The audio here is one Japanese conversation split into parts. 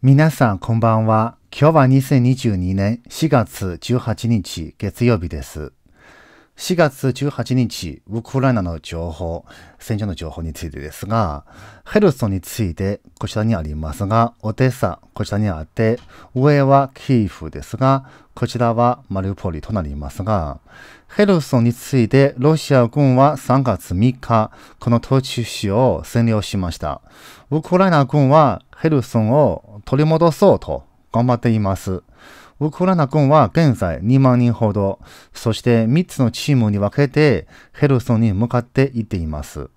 皆さんこんばんは。今日は2022年4月18日月曜日です。4月18日、ウクライナの情報、戦場の情報についてですが、ヘルソンについて、こちらにありますが、オデッサ、こちらにあって、上はキーフですが、こちらはマリウポリとなりますが、ヘルソンについて、ロシア軍は3月3日、この土地市を占領しました。ウクライナ軍はヘルソンを取り戻そうと頑張っています。ウクライナ軍は現在2万人ほど、そして3つのチームに分けてヘルソンに向かっていっています。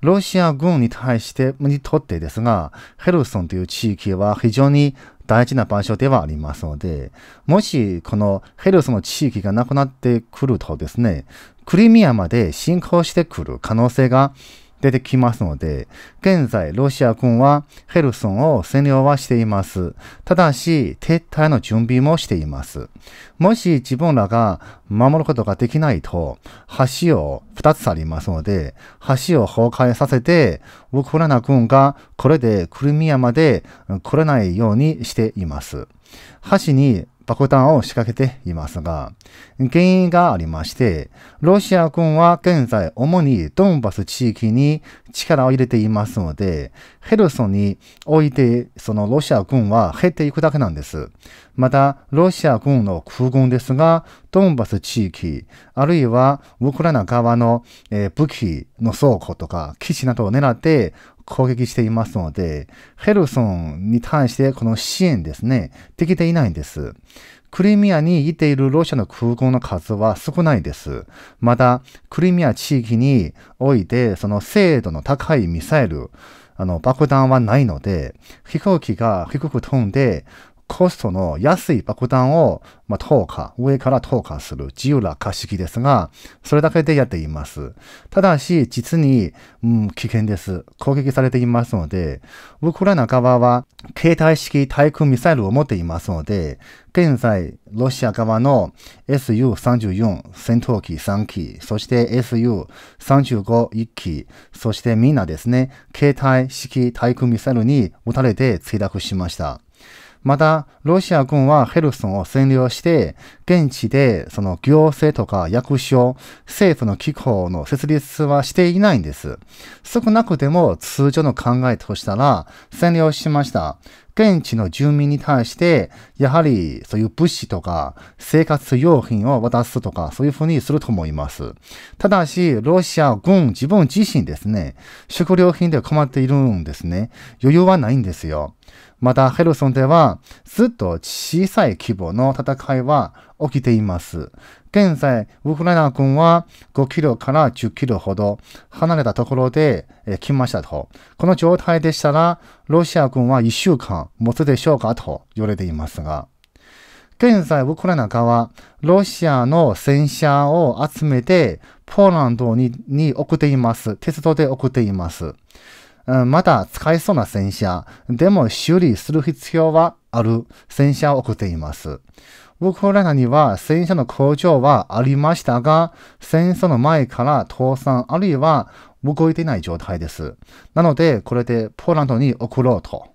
ロシア軍に対して、にとってですが、ヘルソンという地域は非常に大事な場所ではありますので、もしこのヘルソンの地域がなくなってくるとですね、クリミアまで侵攻してくる可能性が出てきますので、現在ロシア軍はヘルソンを占領はしています。ただし、撤退の準備もしています。もし自分らが守ることができないと、橋を2つありますので、橋を崩壊させて、ウクライナ軍がこれでクリミアまで来れないようにしています。橋に爆弾を仕掛けていますが、原因がありまして、ロシア軍は現在主にドンバス地域に力を入れていますので、ヘルソンにおいてそのロシア軍は減っていくだけなんです。また、ロシア軍の空軍ですが、ドンバス地域、あるいはウクライナ側の、え武器の倉庫とか基地などを狙って、攻撃していますので、ヘルソンに対してこの支援ですね、できていないんです。クリミアにいているロシアの空港の数は少ないです。また、クリミア地域において、その精度の高いミサイル、あの、爆弾はないので、飛行機が低く飛んで、コストの安い爆弾を、まあ、投下、上から投下する自由な化式ですが、それだけでやっています。ただし、実に、うん、危険です。攻撃されていますので、ウクライナ側は携帯式対空ミサイルを持っていますので、現在、ロシア側の SU-34 戦闘機3機、そして SU-35-1 機、そしてみんなですね、携帯式対空ミサイルに撃たれて墜落しました。また、ロシア軍はヘルソンを占領して、現地でその行政とか役所、政府の機構の設立はしていないんです。少なくても通常の考えとしたら、占領しました。現地の住民に対して、やはりそういう物資とか生活用品を渡すとか、そういうふうにすると思います。ただし、ロシア軍自分自身ですね、食料品で困っているんですね。余裕はないんですよ。また、ヘルソンではずっと小さい規模の戦いは起きています。現在、ウクライナ軍は5キロから10キロほど離れたところで、来ましたと。この状態でしたら、ロシア軍は1週間持つでしょうかと言われていますが、現在、ウクライナ側、ロシアの戦車を集めて、ポーランドにに送っています。鉄道で送っています。まだ使えそうな戦車、でも修理する必要はある戦車を送っています。ウクライナには戦車の工場はありましたが、戦争の前から倒産あるいは動いていない状態です。なので、これでポーランドに送ろうと。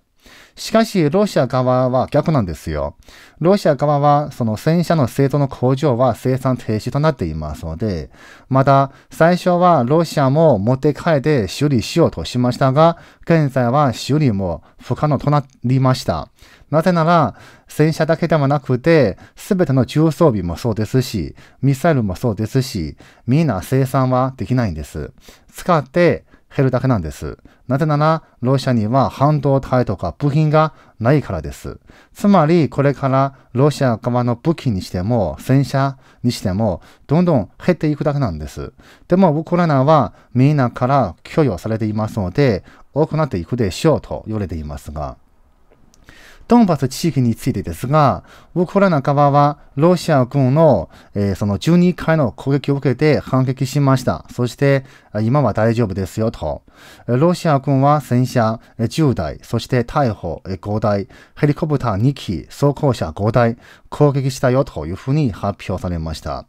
しかし、ロシア側は逆なんですよ。ロシア側は、その戦車の製造の工場は生産停止となっていますので、また、最初はロシアも持って帰って修理しようとしましたが、現在は修理も不可能となりました。なぜなら、戦車だけではなくて、すべての重装備もそうですし、ミサイルもそうですし、みんな生産はできないんです。使って減るだけなんです。なぜなら、ロシアには半導体とか部品がないからです。つまり、これからロシア側の武器にしても、戦車にしても、どんどん減っていくだけなんです。でも、ウクライナはみんなから供与されていますので、多くなっていくでしょうと言われていますが。ドンバス地域についてですが、ウクライナ側はロシア軍の、えー、その12回の攻撃を受けて反撃しました。そして、今は大丈夫ですよと。ロシア軍は戦車10台、そして大砲5台、ヘリコプター2機、装甲車5台、攻撃したよというふうに発表されました。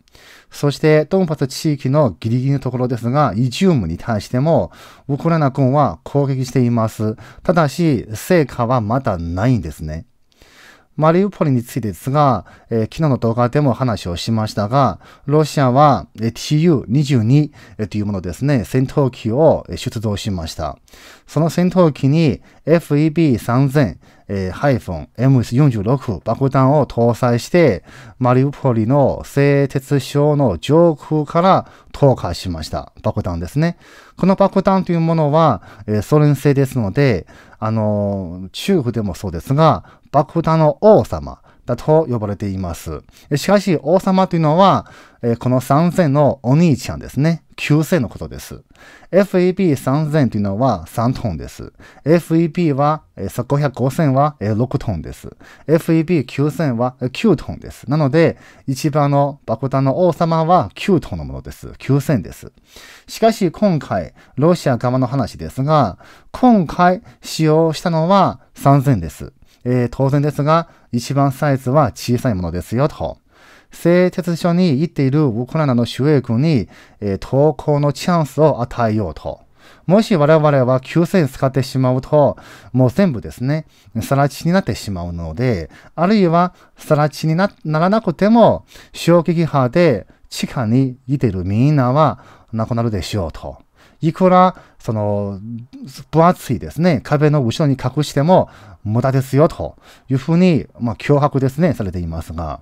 そして、ドンパス地域のギリギリのところですが、イジュームに対しても、ウクライナ軍は攻撃しています。ただし、成果はまだないんですね。マリウポリについてですが、えー、昨日の動画でも話をしましたが、ロシアは TU-22 というものですね、戦闘機を出動しました。その戦闘機に FEB3000、えー、ハイフォン M46 s 爆弾を搭載して、マリウポリの製鉄所の上空から投下しました。爆弾ですね。この爆弾というものは、えー、ソ連製ですので、あのー、中部でもそうですが、爆弾の王様、だと呼ばれています。しかし、王様というのは、この3000のお兄ちゃんですね。9000のことです。FEP3000 というのは3トンです。FEP は、そこ百0 0 5000は6トンです。FEP9000 は9トンです。なので、一番の爆弾の王様は9トンのものです。9000です。しかし、今回、ロシア側の話ですが、今回使用したのは3000です。えー、当然ですが、一番サイズは小さいものですよと。製鉄所に行っているウクライナの主衛軍に、えー、投降のチャンスを与えようと。もし我々は9000使ってしまうと、もう全部ですね、さら地になってしまうので、あるいはさら地にならなくても、衝撃波で地下にいているみんなは亡くなるでしょうと。いくら、その、分厚いですね、壁の後ろに隠しても無駄ですよ、というふうに、まあ、脅迫ですね、されていますが、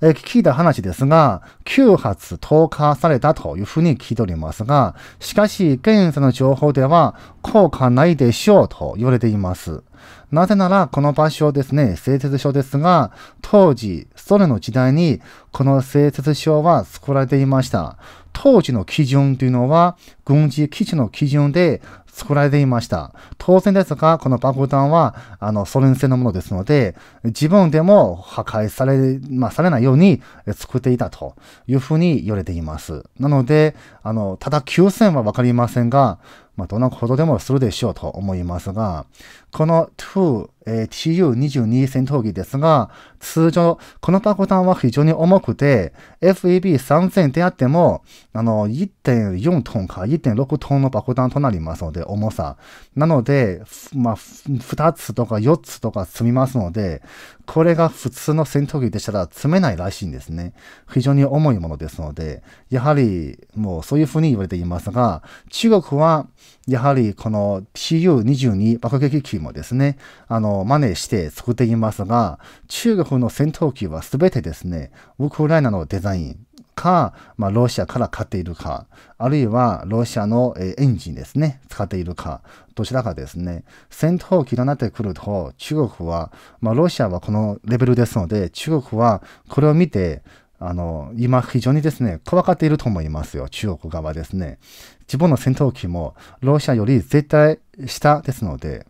え聞いた話ですが、9発投下されたというふうに聞いておりますが、しかし、現在の情報では効果ないでしょうと言われています。なぜなら、この場所ですね、製鉄所ですが、当時、ソ連の時代に、この製鉄所は作られていました。当時の基準というのは、軍事基地の基準で作られていました。当然ですが、この爆弾は、あの、ソ連製のものですので、自分でも破壊され、まあ、されないように作っていたというふうに言われています。なので、あの、ただ9000はわかりませんが、まあ、どのほどでもするでしょうと思いますが、この2、ー、TU22 戦闘機ですが、通常、この爆弾は非常に重くて、FEB3000 であっても、あの、1.4トンか1.6トンの爆弾となりますので、重さ。なので、まあ、2つとか4つとか積みますので、これが普通の戦闘機でしたら詰めないらしいんですね。非常に重いものですので、やはりもうそういうふうに言われていますが、中国はやはりこの TU-22 爆撃機もですね、あの、真似して作っていますが、中国の戦闘機は全てですね、ウクライナのデザイン、か、まあ、ロシアから買っているか、あるいはロシアのエンジンですね、使っているか、どちらかですね、戦闘機となってくると、中国は、まあ、ロシアはこのレベルですので、中国はこれを見て、あの、今非常にですね、怖がっていると思いますよ、中国側ですね。自分の戦闘機もロシアより絶対下ですので、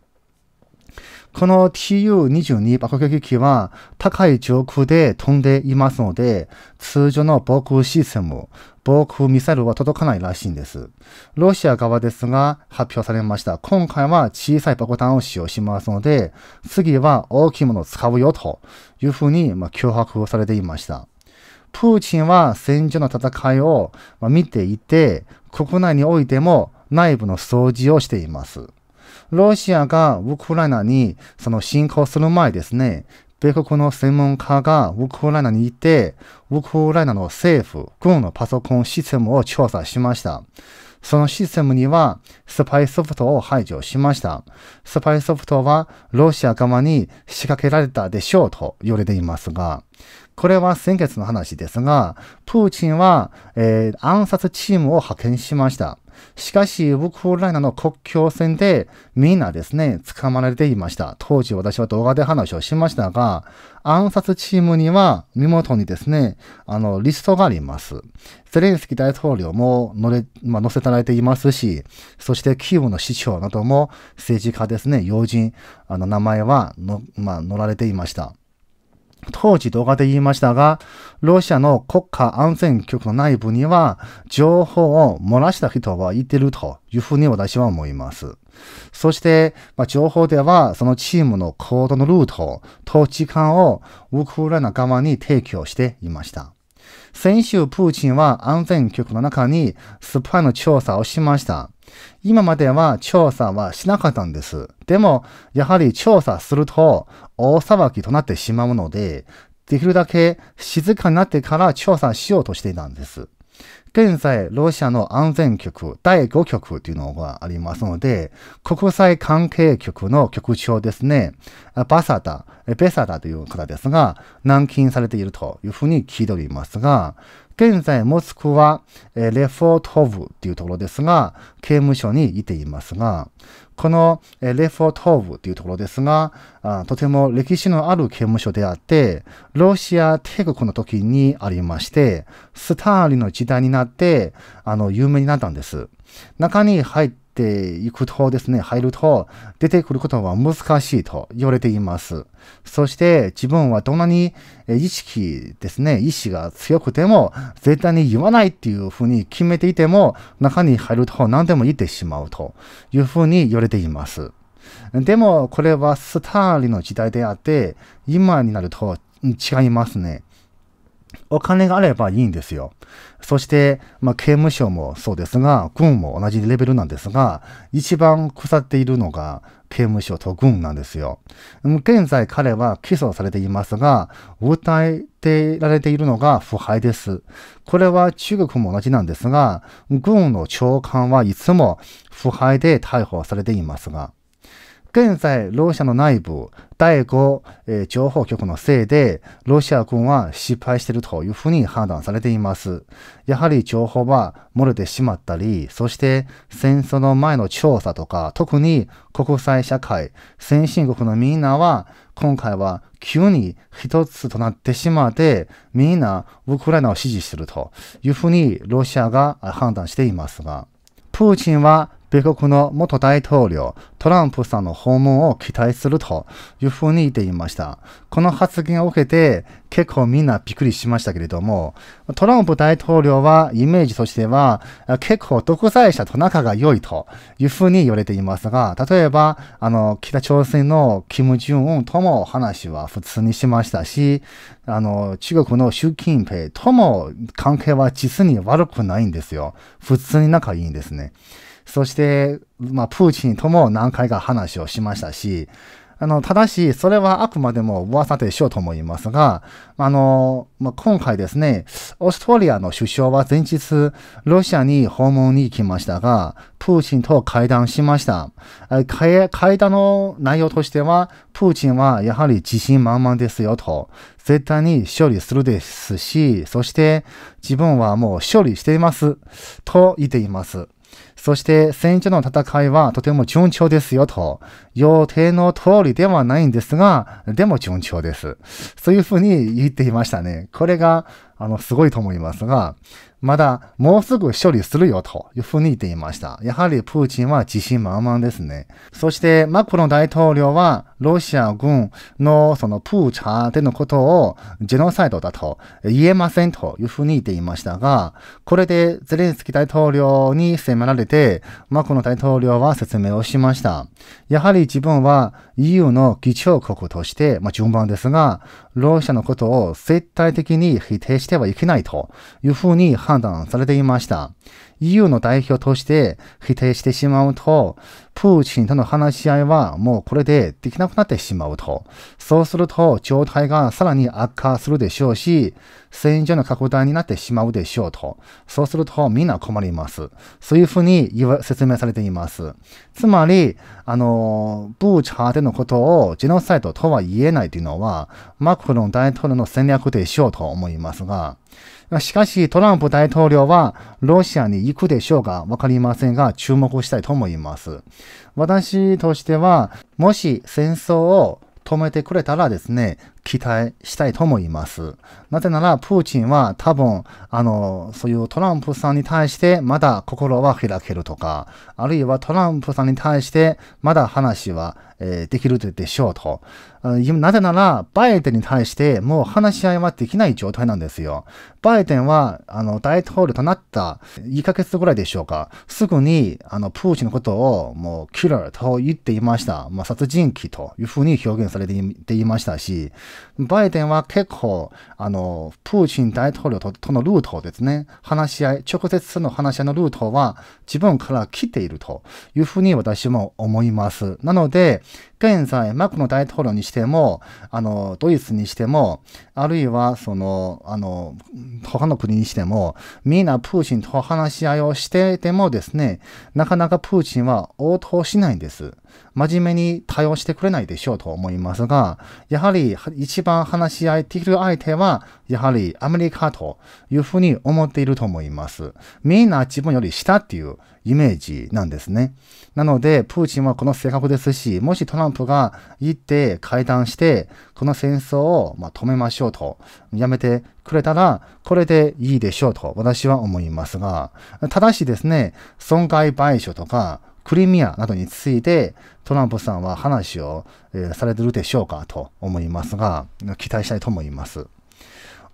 この TU22 爆撃機は高い上空で飛んでいますので、通常の防空システム、防空ミサイルは届かないらしいんです。ロシア側ですが発表されました。今回は小さい爆弾を使用しますので、次は大きいものを使うよというふうに、ま脅迫されていました。プーチンは戦場の戦いを見ていて、国内においても内部の掃除をしています。ロシアがウクライナにその侵攻する前ですね、米国の専門家がウクライナにいて、ウクライナの政府、軍のパソコンシステムを調査しました。そのシステムにはスパイソフトを排除しました。スパイソフトはロシア側に仕掛けられたでしょうと言われていますが、これは先月の話ですが、プーチンは、えー、暗殺チームを派遣しました。しかし、ウクライナの国境線でみんなですね、捕まれていました。当時私は動画で話をしましたが、暗殺チームには身元にですね、あの、リストがあります。ゼレンスキー大統領も乗れ、まあ、乗せたられていますし、そしてキーウの市長なども政治家ですね、要人、あの、名前はの、まあ、乗られていました。当時動画で言いましたが、ロシアの国家安全局の内部には、情報を漏らした人はいてるというふうに私は思います。そして、まあ、情報では、そのチームの行動のルートと時間をウクライナ側に提供していました。先週プーチンは安全局の中にスパイの調査をしました。今までは調査はしなかったんです。でも、やはり調査すると大騒ぎとなってしまうので、できるだけ静かになってから調査しようとしていたんです。現在、ロシアの安全局第5局というのがありますので、国際関係局の局長ですね、バサダ、ベサダという方ですが、軟禁されているというふうに聞いておりますが、現在、モスクワ、えレフォートーブっていうところですが、刑務所にいていますが、この、えレフォートーブっていうところですがあ、とても歴史のある刑務所であって、ロシア帝国の時にありまして、スターリンの時代になって、あの、有名になったんです。中に入ってていくとですね、入ると出てくることは難しいと言われています。そして自分はどんなに意識ですね、意志が強くても絶対に言わないっていうふうに決めていても中に入ると何でも言ってしまうというふうに言われています。でもこれはスターリの時代であって今になると違いますね。お金があればいいんですよ。そして、まあ、刑務所もそうですが、軍も同じレベルなんですが、一番腐っているのが刑務所と軍なんですよ。現在彼は起訴されていますが、訴えてられているのが腐敗です。これは中国も同じなんですが、軍の長官はいつも腐敗で逮捕されていますが、現在、ロシアの内部、第5、えー、情報局のせいで、ロシア軍は失敗しているというふうに判断されています。やはり情報は漏れてしまったり、そして戦争の前の調査とか、特に国際社会、先進国のみんなは、今回は急に一つとなってしまって、みんなウクライナを支持しているというふうにロシアが判断していますが、プーチンは米国の元大統領トランプさんの訪問を期待するというふうに言っていました。この発言を受けて結構みんなびっくりしましたけれども、トランプ大統領はイメージとしては結構独裁者と仲が良いというふうに言われていますが、例えばあの北朝鮮のキム・ジュンウンとも話は普通にしましたし、あの中国の習近平とも関係は実に悪くないんですよ。普通に仲いいんですね。そして、まあ、プーチンとも何回か話をしましたし、あの、ただし、それはあくまでも噂でしょうと思いますが、あの、まあ、今回ですね、オーストリアの首相は前日、ロシアに訪問に行きましたが、プーチンと会談しました。会談の内容としては、プーチンはやはり自信満々ですよと、絶対に処理するですし、そして自分はもう処理しています、と言っています。そして戦場の戦いはとても順調ですよと、予定の通りではないんですが、でも順調です。そういうふうに言っていましたね。これが、あの、すごいと思いますが、まだもうすぐ処理するよというふうに言っていました。やはりプーチンは自信満々ですね。そしてマクロン大統領はロシア軍のそのプーチャーでのことをジェノサイドだと言えませんというふうに言っていましたが、これでゼレンスキー大統領に迫られてマクロン大統領は説明をしました。やはり自分は EU の議長国として、まあ順番ですが、労働者のことを絶対的に否定してはいけないというふうに判断されていました。EU の代表として否定してしまうと、プーチンとの話し合いはもうこれでできなくなってしまうと。そうすると状態がさらに悪化するでしょうし、戦場の拡大になってしまうでしょうと。そうするとみんな困ります。そういうふうに説明されています。つまり、あの、ブーチャーでのことをジェノサイドとは言えないというのは、マクロン大統領の戦略でしょうと思いますが、しかし、トランプ大統領はロシアに行くでしょうかわかりませんが、注目したいと思います。私としては、もし戦争を止めてくれたらですね、期待したいと思います。なぜなら、プーチンは多分、あの、そういうトランプさんに対してまだ心は開けるとか、あるいはトランプさんに対してまだ話はえできるでしょうと。なぜなら、バイデンに対してもう話し合いはできない状態なんですよ。バイデンは、あの、大統領となった1ヶ月ぐらいでしょうか。すぐに、あの、プーチンのことを、もう、キラーと言っていました。まあ、殺人鬼というふうに表現されていましたし、バイデンは結構、あの、プーチン大統領ととのルートですね、話し合い、直接の話し合いのルートは自分から来ているというふうに私も思います。なので、現在、マクロ大統領にしても、あの、ドイツにしても、あるいは、その、あの、他の国にしても、みんなプーチンと話し合いをしていてもですね、なかなかプーチンは応答しないんです。真面目に対応してくれないでしょうと思いますが、やはり一番話し合いできる相手は、やはりアメリカというふうに思っていると思います。みんな自分より下っていうイメージなんですね。なので、プーチンはこの性格ですし、もしトランプが行って会談して、この戦争をま止めましょうと、やめてくれたら、これでいいでしょうと私は思いますが、ただしですね、損害賠償とか、クリミアなどについてトランプさんは話を、されてるでしょうかと思いますが、期待したいと思います。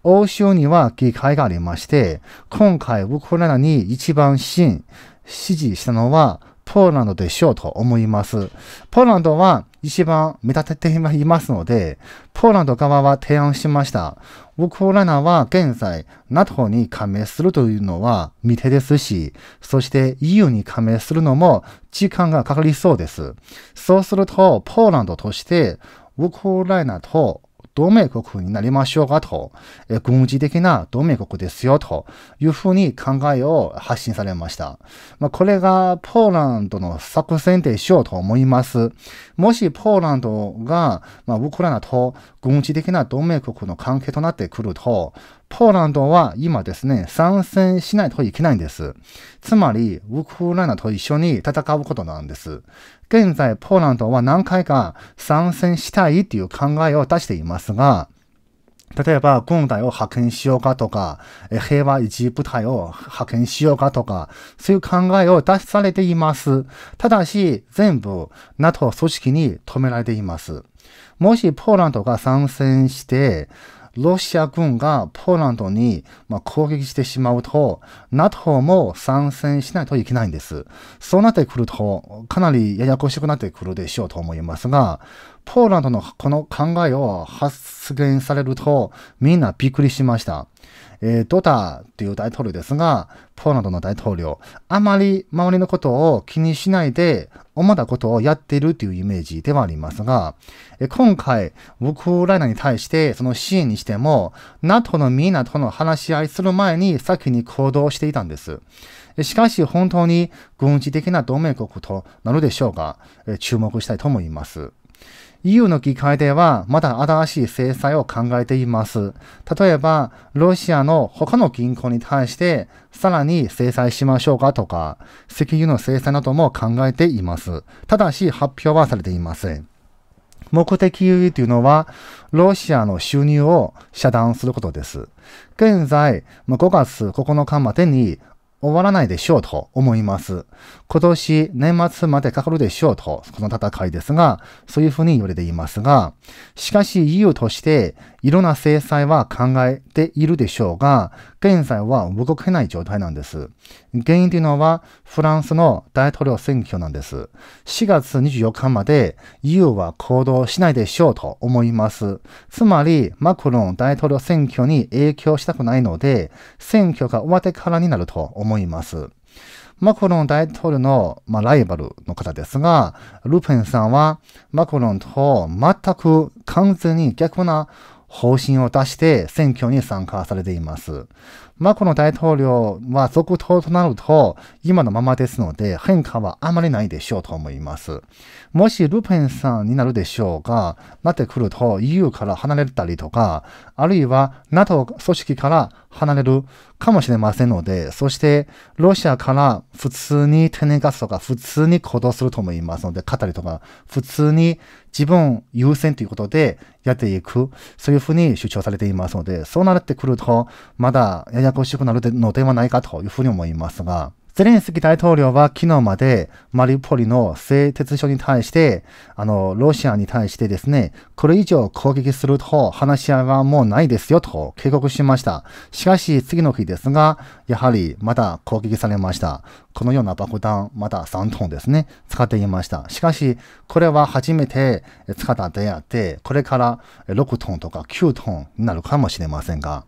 欧州には議会がありまして、今回ウクライナに一番新支持したのはポーランドでしょうと思います。ポーランドは一番目立てていますので、ポーランド側は提案しました。ウクライナは現在 NATO に加盟するというのは未定ですし、そして EU に加盟するのも時間がかかりそうです。そうすると、ポーランドとしてウクライナと同盟国になりましょうかと、え軍事的な同盟国ですよというふうに考えを発信されました。まあ、これがポーランドの作戦でしょうと思います。もしポーランドが、まあ、ウクライナと軍事的な同盟国の関係となってくると、ポーランドは今ですね、参戦しないといけないんです。つまり、ウクライナと一緒に戦うことなんです。現在ポーランドは何回か参戦したいという考えを出していますが、例えば軍隊を派遣しようかとか、平和維持部隊を派遣しようかとか、そういう考えを出されています。ただし、全部 NATO 組織に止められています。もしポーランドが参戦して、ロシア軍がポーランドに、ま攻撃してしまうと、NATO も参戦しないといけないんです。そうなってくると、かなりややこしくなってくるでしょうと思いますが、ポーランドのこの考えを発言されると、みんなびっくりしました。えー、ドタという大統領ですが、ポーランドの大統領、あまり周りのことを気にしないで、主なことをやっているというイメージではありますが、え今回、ウクライナに対してその支援にしても、NATO のみんなとの話し合いする前に先に行動していたんです。しかし、本当に軍事的な同盟国となるでしょうか、え注目したいと思います。EU の議会ではまだ新しい制裁を考えています。例えば、ロシアの他の銀行に対してさらに制裁しましょうかとか、石油の制裁なども考えています。ただし発表はされていません。目的というのは、ロシアの収入を遮断することです。現在、5月9日までに終わらないでしょうと思います。今年年末までかかるでしょうと、この戦いですが、そういうふうに言われていますが、しかし EU としていろんな制裁は考えているでしょうが、現在は動けない状態なんです。原因というのは、フランスの大統領選挙なんです。4月24日まで EU は行動しないでしょうと思います。つまり、マクロン大統領選挙に影響したくないので、選挙が終わってからになると思います。マクロン大統領の、まあ、ライバルの方ですが、ルペンさんはマクロンと全く完全に逆な方針を出して選挙に参加されています。マクロン大統領は続投となると今のままですので変化はあまりないでしょうと思います。もしルペンさんになるでしょうが、なってくると EU から離れたりとか、あるいは NATO 組織から離れるかもしれませんので、そしてロシアから普通に天然ガスとか普通に行動すると思いますので、語りとか普通に自分優先ということでやっていく、そういうふうに主張されていますので、そうなってくるとまだややこしくなるのではないかというふうに思いますが、ゼレンスキー大統領は昨日までマリウポリの製鉄所に対して、あの、ロシアに対してですね、これ以上攻撃すると話し合いはもうないですよと警告しました。しかし次の日ですが、やはりまた攻撃されました。このような爆弾、また3トンですね、使っていました。しかし、これは初めて使ったであって、これから6トンとか9トンになるかもしれませんが。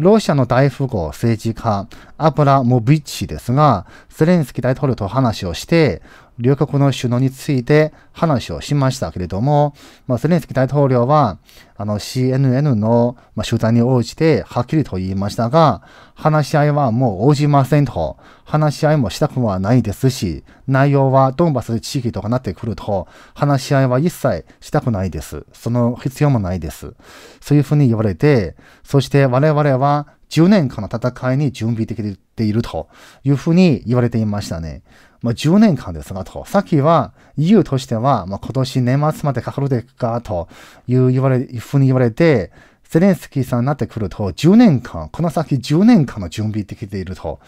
ロシアの大富豪政治家、アブラモビッチですが、ゼレンスキー大統領と話をして、両国の首脳について話をしましたけれども、まあ、ゼレンスキー大統領は、あの CNN の、まあ、取材に応じてはっきりと言いましたが、話し合いはもう応じませんと、話し合いもしたくはないですし、内容はドンバス地域とかなってくると、話し合いは一切したくないです。その必要もないです。そういうふうに言われて、そして我々は10年間の戦いに準備できているというふうに言われていましたね。まあ、10年間ですがと、さっきは EU としては、まあ、今年年末までかかるでかという言われ、ふうに言われて、ゼレンスキーさんになってくると、10年間、この先10年間の準備できていると、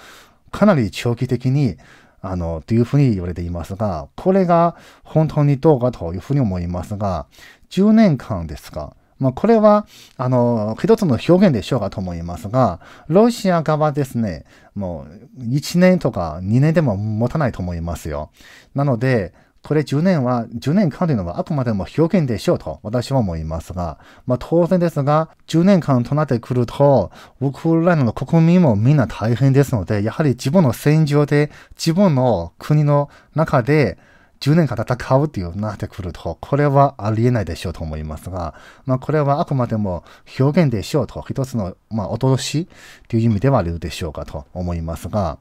かなり長期的に、あの、というふうに言われていますが、これが本当にどうかというふうに思いますが、10年間ですかまあ、これは、あの、一つの表現でしょうかと思いますが、ロシア側ですね、もう1年とか2年でも持たないと思いますよ。なので、これ10年は、10年間というのはあくまでも表現でしょうと私は思いますが、まあ当然ですが、10年間となってくると、ウクライナの国民もみんな大変ですので、やはり自分の戦場で、自分の国の中で、10年間戦うっていうなってくると、これはありえないでしょうと思いますが、まあこれはあくまでも表現でしょうと、一つの、まあ、脅しという意味ではあるでしょうかと思いますが、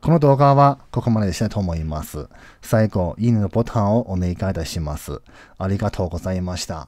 この動画はここまでにしたいと思います。最後、いいねのボタンをお願いいたします。ありがとうございました。